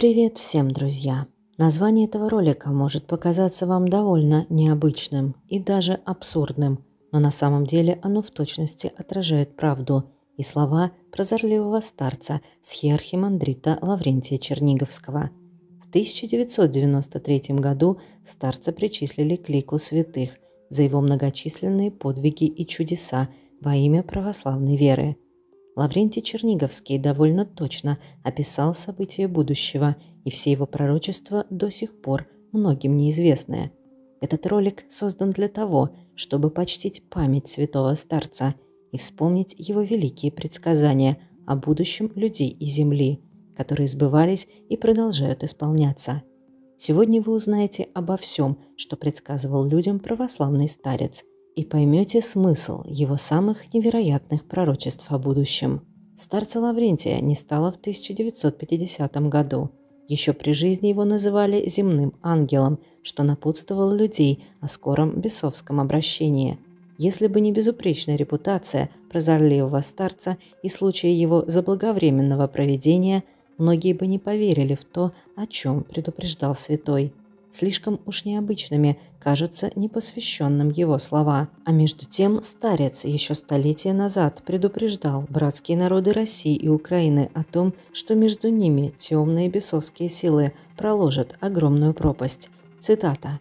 Привет всем, друзья! Название этого ролика может показаться вам довольно необычным и даже абсурдным, но на самом деле оно в точности отражает правду и слова прозорливого старца схиархимандрита Лаврентия Черниговского. В 1993 году старца причислили к лику святых за его многочисленные подвиги и чудеса во имя православной веры – Лаврентий Черниговский довольно точно описал события будущего, и все его пророчества до сих пор многим неизвестные. Этот ролик создан для того, чтобы почтить память святого старца и вспомнить его великие предсказания о будущем людей и земли, которые сбывались и продолжают исполняться. Сегодня вы узнаете обо всем, что предсказывал людям православный старец – и поймете смысл его самых невероятных пророчеств о будущем. Старца Лаврентия не стало в 1950 году. Еще при жизни его называли «земным ангелом», что напутствовало людей о скором бесовском обращении. Если бы не безупречная репутация прозорливого старца и случай его заблаговременного проведения, многие бы не поверили в то, о чем предупреждал святой – Слишком уж необычными кажутся непосвященным его слова. А между тем старец еще столетия назад предупреждал братские народы России и Украины о том, что между ними темные бесовские силы проложат огромную пропасть. Цитата.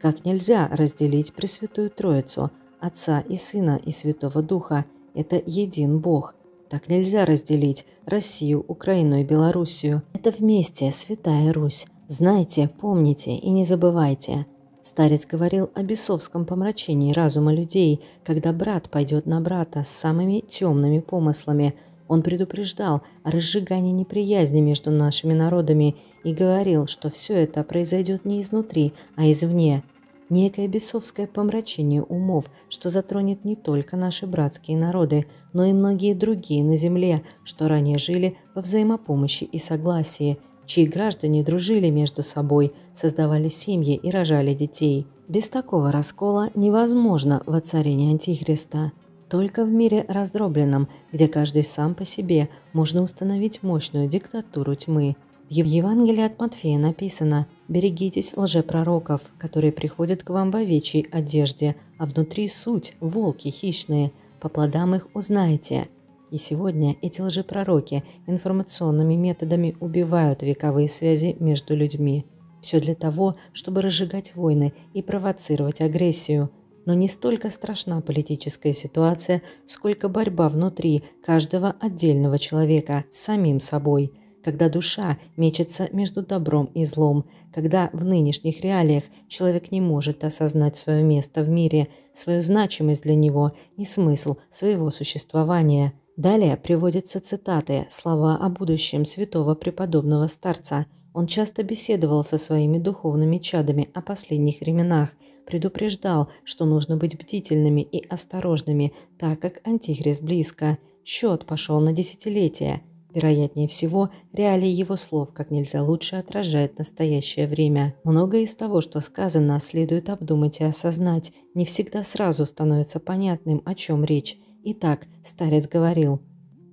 «Как нельзя разделить Пресвятую Троицу, Отца и Сына и Святого Духа, это един Бог. Так нельзя разделить Россию, Украину и Белоруссию. Это вместе Святая Русь. Знайте, помните и не забывайте. Старец говорил о бесовском помрачении разума людей, когда брат пойдет на брата с самыми темными помыслами. Он предупреждал о разжигании неприязни между нашими народами и говорил, что все это произойдет не изнутри, а извне. Некое бесовское помрачение умов, что затронет не только наши братские народы, но и многие другие на земле, что ранее жили во взаимопомощи и согласии – чьи граждане дружили между собой, создавали семьи и рожали детей. Без такого раскола невозможно воцарение Антихриста. Только в мире раздробленном, где каждый сам по себе, можно установить мощную диктатуру тьмы. В Евангелии от Матфея написано «Берегитесь лжепророков, которые приходят к вам в овечьей одежде, а внутри суть – волки хищные, по плодам их узнаете». И сегодня эти лжепророки информационными методами убивают вековые связи между людьми. Все для того, чтобы разжигать войны и провоцировать агрессию. Но не столько страшна политическая ситуация, сколько борьба внутри каждого отдельного человека с самим собой – когда душа мечется между добром и злом, когда в нынешних реалиях человек не может осознать свое место в мире, свою значимость для него и смысл своего существования. Далее приводятся цитаты, слова о будущем святого преподобного старца. Он часто беседовал со своими духовными чадами о последних временах, предупреждал, что нужно быть бдительными и осторожными, так как Антихрист близко. Счет пошел на десятилетия. Вероятнее всего, реалии его слов как нельзя лучше отражает настоящее время. Многое из того, что сказано, следует обдумать и осознать. Не всегда сразу становится понятным, о чем речь. Итак, старец говорил,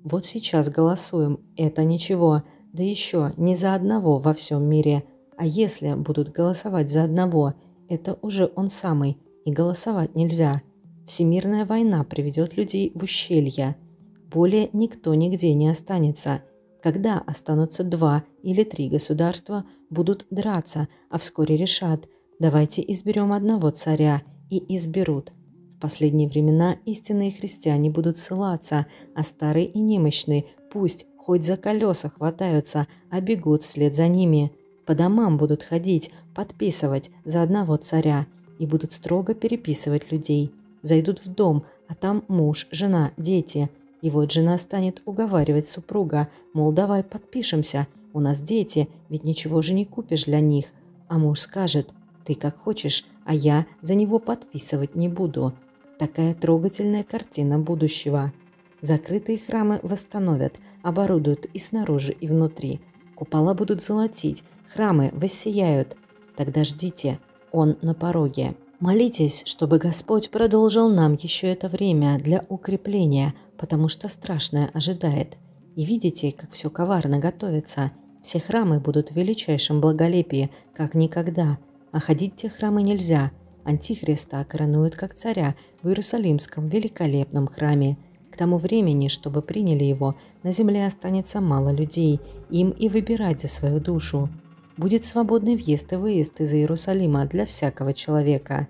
«Вот сейчас голосуем, это ничего, да еще не за одного во всем мире, а если будут голосовать за одного, это уже он самый, и голосовать нельзя. Всемирная война приведет людей в ущелье. Более никто нигде не останется. Когда останутся два или три государства, будут драться, а вскоре решат, давайте изберем одного царя, и изберут в последние времена истинные христиане будут ссылаться, а старые и немощные пусть хоть за колеса хватаются, а бегут вслед за ними. По домам будут ходить, подписывать за одного царя и будут строго переписывать людей. Зайдут в дом, а там муж, жена, дети. И вот жена станет уговаривать супруга, мол, давай подпишемся, у нас дети, ведь ничего же не купишь для них. А муж скажет, ты как хочешь, а я за него подписывать не буду. Такая трогательная картина будущего. Закрытые храмы восстановят, оборудуют и снаружи, и внутри. Купола будут золотить, храмы воссияют. Тогда ждите, он на пороге. Молитесь, чтобы Господь продолжил нам еще это время для укрепления, потому что страшное ожидает. И видите, как все коварно готовится. Все храмы будут в величайшем благолепии, как никогда. А ходить те храмы нельзя – Антихриста коронуют как царя в Иерусалимском великолепном храме. К тому времени, чтобы приняли его, на земле останется мало людей, им и выбирать за свою душу. Будет свободный въезд и выезд из Иерусалима для всякого человека.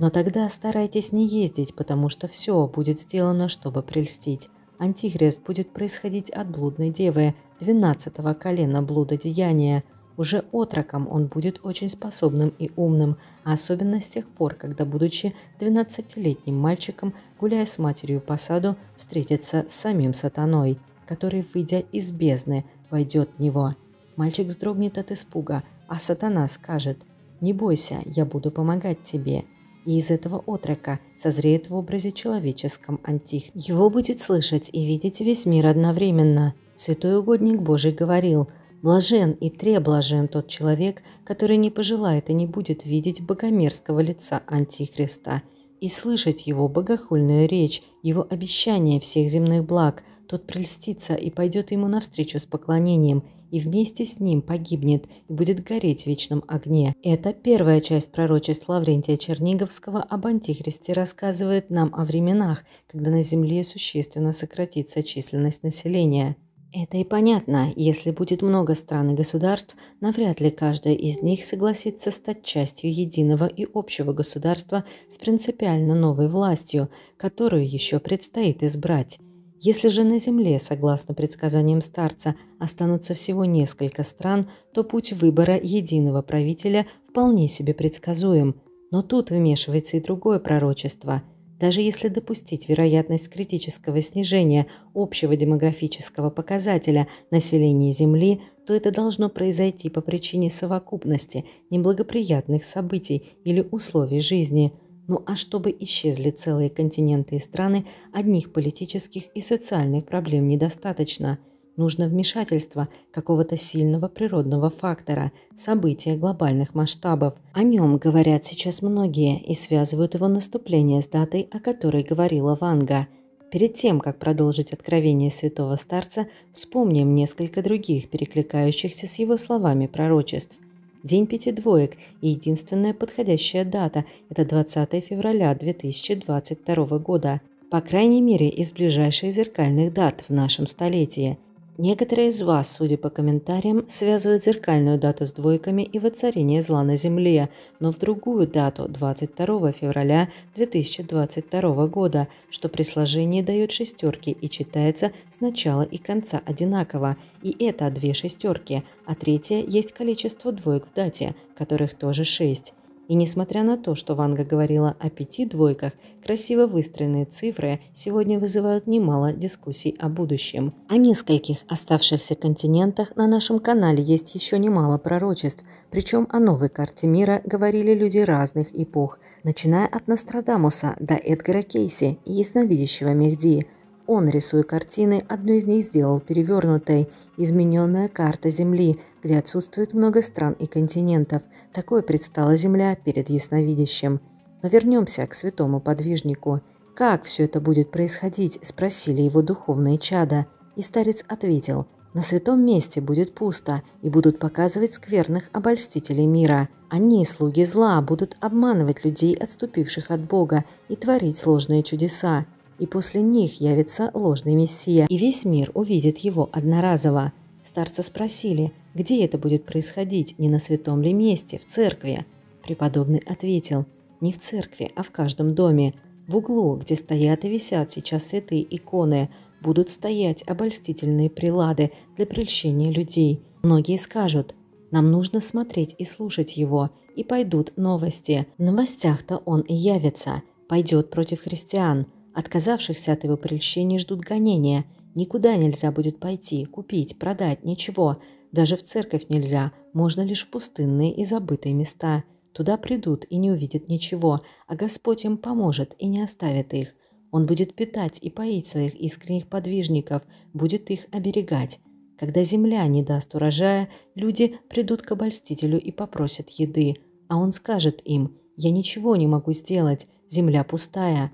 Но тогда старайтесь не ездить, потому что все будет сделано, чтобы прельстить. Антихрист будет происходить от блудной девы, 12-го колена блуда деяния, уже отроком он будет очень способным и умным, а особенно с тех пор, когда, будучи 12-летним мальчиком, гуляя с матерью по саду, встретится с самим сатаной, который, выйдя из бездны, войдет в него. Мальчик вздрогнет от испуга, а сатана скажет «Не бойся, я буду помогать тебе». И из этого отрока созреет в образе человеческом антих. Его будет слышать и видеть весь мир одновременно. Святой угодник Божий говорил – Блажен и треблажен тот человек, который не пожелает и не будет видеть богомерзкого лица Антихриста и слышать его богохульную речь, его обещание всех земных благ, тот прельстится и пойдет ему навстречу с поклонением, и вместе с ним погибнет и будет гореть в вечном огне. Это первая часть пророчеств Лаврентия Черниговского об Антихристе рассказывает нам о временах, когда на земле существенно сократится численность населения – это и понятно, если будет много стран и государств, навряд ли каждая из них согласится стать частью единого и общего государства с принципиально новой властью, которую еще предстоит избрать. Если же на Земле, согласно предсказаниям старца, останутся всего несколько стран, то путь выбора единого правителя вполне себе предсказуем. Но тут вмешивается и другое пророчество – даже если допустить вероятность критического снижения общего демографического показателя населения Земли, то это должно произойти по причине совокупности неблагоприятных событий или условий жизни. Ну а чтобы исчезли целые континенты и страны, одних политических и социальных проблем недостаточно – нужно вмешательство какого-то сильного природного фактора, события глобальных масштабов. О нем говорят сейчас многие и связывают его наступление с датой, о которой говорила Ванга. Перед тем, как продолжить откровение святого старца, вспомним несколько других, перекликающихся с его словами пророчеств. День пяти двоек и единственная подходящая дата – это 20 февраля 2022 года – по крайней мере из ближайших зеркальных дат в нашем столетии. Некоторые из вас, судя по комментариям, связывают зеркальную дату с двойками и воцарение зла на Земле, но в другую дату, 22 февраля 2022 года, что при сложении дает шестерки и читается с начала и конца одинаково, и это две шестерки, а третье есть количество двоек в дате, которых тоже шесть. И несмотря на то, что Ванга говорила о пяти двойках, красиво выстроенные цифры сегодня вызывают немало дискуссий о будущем. О нескольких оставшихся континентах на нашем канале есть еще немало пророчеств, причем о новой карте мира говорили люди разных эпох, начиная от Нострадамуса до Эдгара Кейси и ясновидящего Мехди – он, рисуя картины, одну из них сделал перевернутой, измененная карта Земли, где отсутствует много стран и континентов. Такой предстала Земля перед ясновидящим. Но вернемся к святому подвижнику. «Как все это будет происходить?» – спросили его духовные чада. И старец ответил – на святом месте будет пусто, и будут показывать скверных обольстителей мира. Они, слуги зла, будут обманывать людей, отступивших от Бога, и творить сложные чудеса и после них явится ложный мессия, и весь мир увидит его одноразово. Старца спросили, где это будет происходить, не на святом ли месте, в церкви? Преподобный ответил, не в церкви, а в каждом доме. В углу, где стоят и висят сейчас святые иконы, будут стоять обольстительные прилады для прельщения людей. Многие скажут, нам нужно смотреть и слушать его, и пойдут новости. В новостях-то он и явится, пойдет против христиан – Отказавшихся от его прельщения ждут гонения. Никуда нельзя будет пойти, купить, продать, ничего. Даже в церковь нельзя, можно лишь в пустынные и забытые места. Туда придут и не увидят ничего, а Господь им поможет и не оставит их. Он будет питать и поить своих искренних подвижников, будет их оберегать. Когда земля не даст урожая, люди придут к обольстителю и попросят еды, а он скажет им: "Я ничего не могу сделать, земля пустая".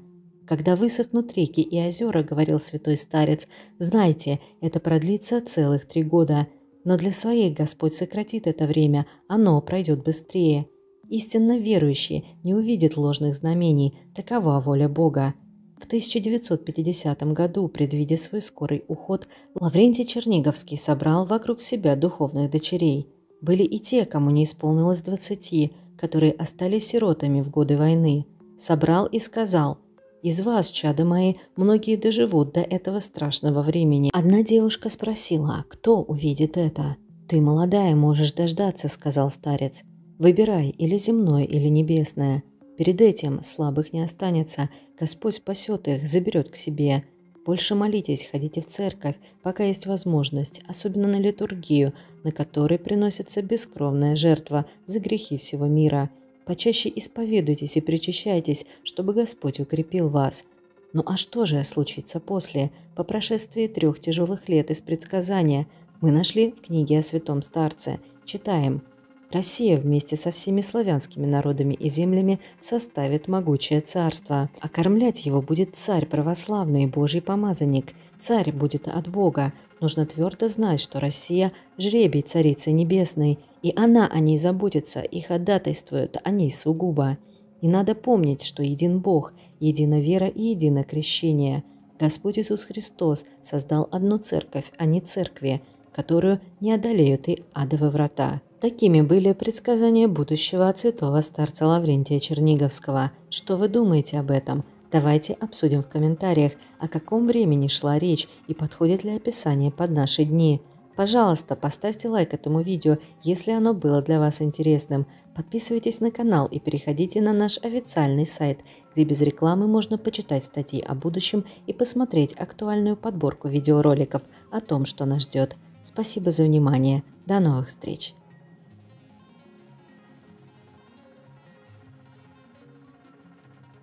Когда высохнут реки и озера, говорил святой старец, знайте, это продлится целых три года. Но для своих Господь сократит это время, оно пройдет быстрее. Истинно верующий не увидит ложных знамений, такова воля Бога. В 1950 году, предвидя свой скорый уход, Лаврентий Черниговский собрал вокруг себя духовных дочерей. Были и те, кому не исполнилось 20, которые остались сиротами в годы войны. Собрал и сказал – из вас, чада мои, многие доживут до этого страшного времени. Одна девушка спросила, «А кто увидит это? Ты молодая, можешь дождаться, сказал старец. Выбирай или земное, или небесное. Перед этим слабых не останется. Господь спасет их, заберет к себе. Больше молитесь, ходите в церковь, пока есть возможность, особенно на литургию, на которой приносится бескровная жертва за грехи всего мира – почаще исповедуйтесь и причащайтесь, чтобы Господь укрепил вас. Ну а что же случится после, по прошествии трех тяжелых лет из предсказания, мы нашли в книге о святом старце. Читаем. Россия вместе со всеми славянскими народами и землями составит могучее царство, а кормлять его будет царь православный, Божий помазанник. Царь будет от Бога, Нужно твердо знать, что Россия – жребий Царицы Небесной, и она о ней заботится и ходатайствует о ней сугубо. И надо помнить, что един Бог, едина вера и едино крещение. Господь Иисус Христос создал одну церковь, а не церкви, которую не одолеют и адовы врата. Такими были предсказания будущего от святого старца Лаврентия Черниговского. Что вы думаете об этом? Давайте обсудим в комментариях, о каком времени шла речь и подходит ли описание под наши дни. Пожалуйста, поставьте лайк этому видео, если оно было для вас интересным. Подписывайтесь на канал и переходите на наш официальный сайт, где без рекламы можно почитать статьи о будущем и посмотреть актуальную подборку видеороликов о том, что нас ждет. Спасибо за внимание. До новых встреч!